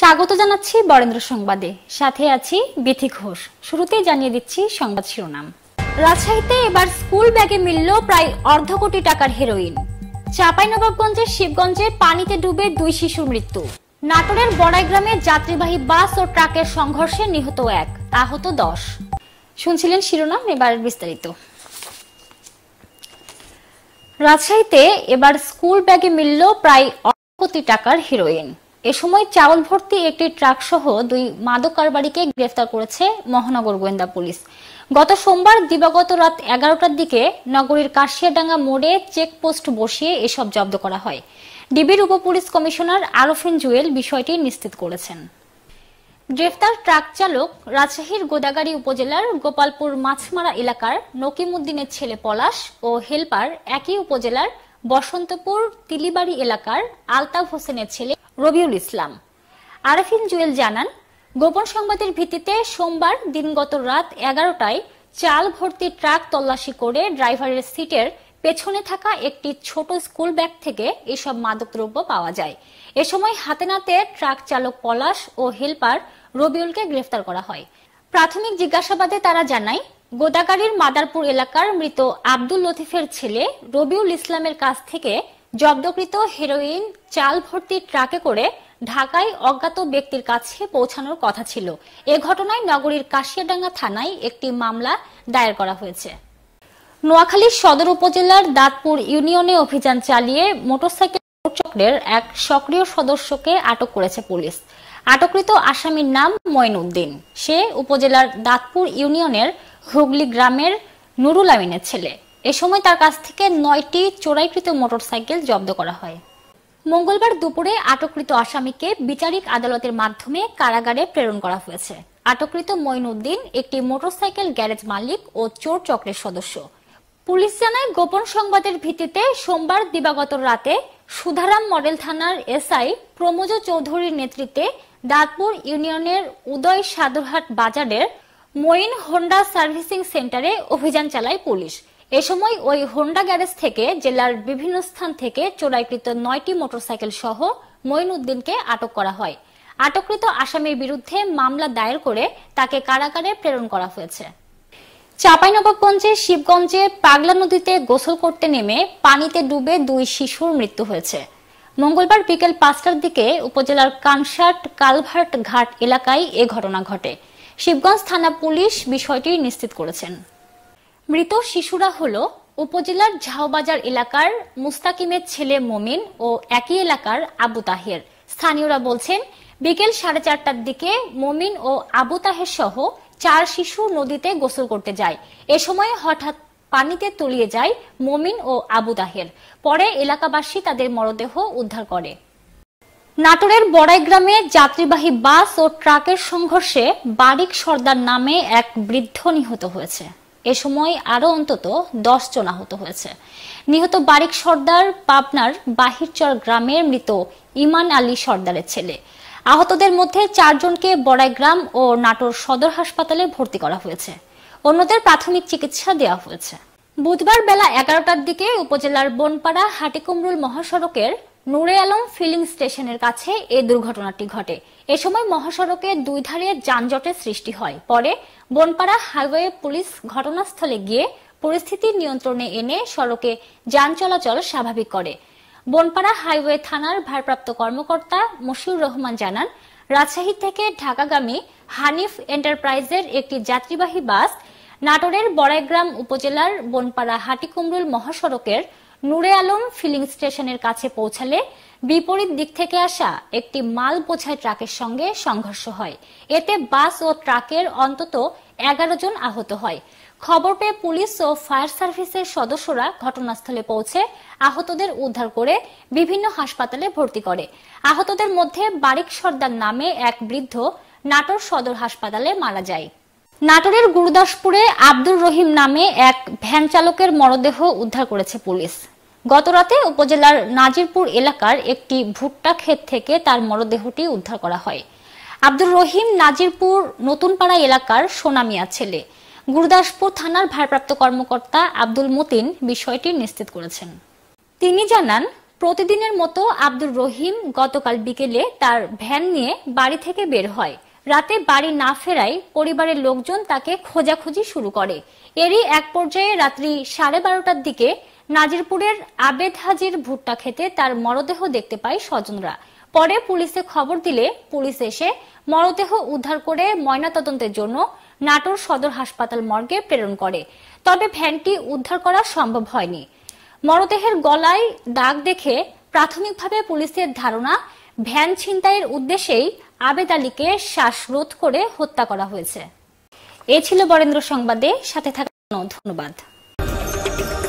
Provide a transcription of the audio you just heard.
স্বাগত জানাচ্ছি বরেন্দ্র সংবাদে সাথে আছি বিথি ঘোষ শুরুতেই জানিয়ে দিচ্ছি সংবাদ শিরোনাম রাজশাহীতে এবার স্কুল ব্যাগে মিলল প্রায় অর্ধ কোটি টাকার হেরোইন চাঁপাইনবাবগঞ্জের শিবগঞ্জে পানিতে ডুবে দুই শিশুর মৃত্যু নাটোরের বড়াইগ্রামে যাত্রীবাহী বাস ও ট্রাকের সংঘর্ষে নিহত এক আহত দশ শুনছিলেন শিরোনাম এবার বিস্তারিত রাজশাহীতে এবার স্কুল ব্যাগে মিলল প্রায় অর্ধ কোটি টাকার হিরোইন এ সময় চাউল ভর্তি একটি ট্রাক সহ দুই মাদক কারবারিকে গ্রেফতার করেছে মহানগর গোয়েন্দা পুলিশ গত সোমবার দিবাগত রাত এগারোটার দিকে নগরীর কাশিয়াডাঙ্গা মোড়ে চেকপোস্ট বসিয়ে এসব জব্দ করা হয় ডিবির উপপুলিশ কমিশনার আরফিন জুয়েল বিষয়টি নিশ্চিত করেছেন গ্রেফতার ট্রাক চালক রাজশাহীর গোদাগাড়ি উপজেলার গোপালপুর মাছমারা এলাকার নকিমুদ্দিনের ছেলে পলাশ ও হেলপার একই উপজেলার বসন্তপুর তিলিবাড়ি এলাকার আলতাফ হোসেনের ছেলে রবিউল ইসলাম আরফিন জুয়েল জানান গোপন সংবাদের ভিত্তিতে সোমবার দিনগত রাত এগারোটায় চাল ভর্তি ট্রাক তল্লাশি করে ড্রাইভারের সিটের পেছনে থাকা একটি ছোট স্কুল ব্যাগ থেকে এসব মাদকদ্রব্য পাওয়া যায় এ সময় হাতে নাতে ট্রাক চালক পলাশ ও হেলপার রবিউলকে গ্রেফতার করা হয় প্রাথমিক জিজ্ঞাসাবাদে তারা জানায় গোদাগাড়ির মাদারপুর এলাকার মৃত আব্দুল লতিফের ছেলে রবিউল ইসলামের কাছ থেকে জব্দকৃত হেরোইন চাল ভর্তি ট্রাকে করে ঢাকায় অজ্ঞাত ব্যক্তির কাছে পৌঁছানোর কথা ছিল এ ঘটনায় নগরীর কাশিয়াডাঙ্গা থানায় একটি মামলা দায়ের করা হয়েছে নোয়াখালী সদর উপজেলার দাঁতপুর ইউনিয়নে অভিযান চালিয়ে মোটরসাইকেল চক্রের এক সক্রিয় সদস্যকে আটক করেছে পুলিশ আটককৃত আসামির নাম ময়নউদ্দিন সে উপজেলার দাঁতপুর ইউনিয়নের হুগলি গ্রামের নুরুল আমিনের ছেলে এ সময় তার কাছ থেকে নয়টি চোরাইকৃত মোটরসাইকেল জব্দ করা হয় মঙ্গলবার দুপুরে আটককৃত আসামিকে বিচারিক আদালতের মাধ্যমে কারাগারে প্রেরণ করা হয়েছে আটককৃত মইনুদ্দিন একটি মোটরসাইকেল গ্যারেজ মালিক ও চোর চক্রের সদস্য পুলিশ জানায় গোপন সংবাদের ভিত্তিতে সোমবার দিবাগত রাতে সুধারাম মডেল থানার এসআই প্রমোজ চৌধুরীর নেতৃত্বে দাঁতপুর ইউনিয়নের উদয় সাদুরহাট বাজারের মইন হোন্ডা সার্ভিসিং সেন্টারে অভিযান চালায় পুলিশ এ সময় ওই হোন্ডা গ্যারেজ থেকে জেলার বিভিন্ন স্থান থেকে চোরাইকৃত নয়টি মোটরসাইকেল সহ মঈনুদ্দিনকে আটক করা হয় আটককৃত আসামির বিরুদ্ধে মামলা দায়ের করে তাকে কারাগারে প্রেরণ করা হয়েছে চাঁপাইনবাবগঞ্জে শিবগঞ্জে পাগলা নদীতে গোসল করতে নেমে পানিতে ডুবে দুই শিশুর মৃত্যু হয়েছে মঙ্গলবার বিকেল পাঁচটার দিকে উপজেলার কানসাট কালভার্ট ঘাট এলাকায় এ ঘটনা ঘটে শিবগঞ্জ থানা পুলিশ বিষয়টি নিশ্চিত করেছেন মৃত শিশুরা হল উপজেলার ঝাউবাজার এলাকার মুস্তাকিমের ছেলে মোমিন ও একই এলাকার আবু তাহের স্থানীয়রা বলছেন বিকেল সাড়ে চারটার দিকে মোমিন ও আবু তাহের সহ চার শিশু নদীতে গোসল করতে যায় এ সময় হঠাৎ পানিতে তলিয়ে যায় মমিন ও আবু তাহের পরে এলাকাবাসী তাদের মরদেহ উদ্ধার করে নাটোরের বড়াই গ্রামে যাত্রীবাহী বাস ও ট্রাকের সংঘর্ষে বারিক সর্দার নামে এক বৃদ্ধ নিহত হয়েছে এ সময় আরও অন্তত দশ জন আহত হয়েছে নিহত বারিক সর্দার পাবনার বাহিরচর গ্রামের মৃত ইমান আলী সর্দারের ছেলে আহতদের মধ্যে চারজনকে বড়াইগ্রাম ও নাটোর সদর হাসপাতালে ভর্তি করা হয়েছে অন্যদের প্রাথমিক চিকিৎসা দেওয়া হয়েছে বুধবার বেলা এগারোটার দিকে উপজেলার বনপাড়া হাটিকুমরুল মহাসড়কের নুরে আলম ফিলিং স্টেশনের কাছে এ দুর্ঘটনাটি ঘটে এ সময় মহাসড়কে দুই ধারে যানজটের সৃষ্টি হয় পরে বনপাড়া হাইওয়ে পুলিশ ঘটনাস্থলে গিয়ে পরিস্থিতি নিয়ন্ত্রণে এনে সড়কে যান চলাচল স্বাভাবিক করে বনপাড়া হাইওয়ে থানার ভারপ্রাপ্ত কর্মকর্তা মশিউর রহমান জানান রাজশাহী থেকে ঢাকাগামী হানিফ এন্টারপ্রাইজের একটি যাত্রীবাহী বাস নাটোরের বড়াইগ্রাম উপজেলার বনপাড়া হাটিকুমরুল মহাসড়কের নূরে আলম ফিলিং স্টেশনের কাছে পৌঁছালে বিপরীত দিক থেকে আসা একটি মাল বোঝায় ট্রাকের সঙ্গে সংঘর্ষ হয় এতে বাস ও ট্রাকের অন্তত এগারো জন আহত হয় খবর পেয়ে পুলিশ ও ফায়ার সার্ভিসের সদস্যরা ঘটনাস্থলে পৌঁছে আহতদের উদ্ধার করে বিভিন্ন হাসপাতালে ভর্তি করে আহতদের মধ্যে বারিক সর্দার নামে এক বৃদ্ধ নাটোর সদর হাসপাতালে মারা যায় নাটোরের গুরুদাসপুরে আব্দুর রহিম নামে এক ভ্যান চালকের মরদেহ উদ্ধার করেছে পুলিশ গতরাতে উপজেলার নাজিরপুর এলাকার একটি ভুট্টা ক্ষেত থেকে তার মরদেহটি উদ্ধার করা হয় আব্দুর রহিম নাজিরপুর নতুনপাড়া এলাকার সোনামিয়া ছেলে গুরুদাসপুর থানার ভারপ্রাপ্ত কর্মকর্তা আব্দুল মতিন বিষয়টি নিশ্চিত করেছেন তিনি জানান প্রতিদিনের মতো আব্দুর রহিম গতকাল বিকেলে তার ভ্যান নিয়ে বাড়ি থেকে বের হয় রাতে বাড়ি না ফেরায় পরিবারের লোকজন তাকে খোঁজাখুঁজি শুরু করে এরই এক পর্যায়ে রাত্রি সাড়ে বারোটার দিকে নাজিরপুরের আবেদ হাজির ভুট্টা খেতে তার মরদেহ দেখতে পায় স্বজনরা পরে পুলিশে খবর দিলে পুলিশ এসে মরদেহ উদ্ধার করে ময়নাতদন্তের জন্য নাটোর সদর হাসপাতাল মর্গে প্রেরণ করে তবে ভ্যানটি উদ্ধার করা সম্ভব হয়নি মরদেহের গলায় দাগ দেখে প্রাথমিকভাবে পুলিশের ধারণা ভ্যান ছিনতাইয়ের উদ্দেশ্যেই আবেদ আলীকে শ্বাসরোধ করে হত্যা করা হয়েছে এ ছিল বরেন্দ্র সংবাদে সাথে থাকার ধন্যবাদ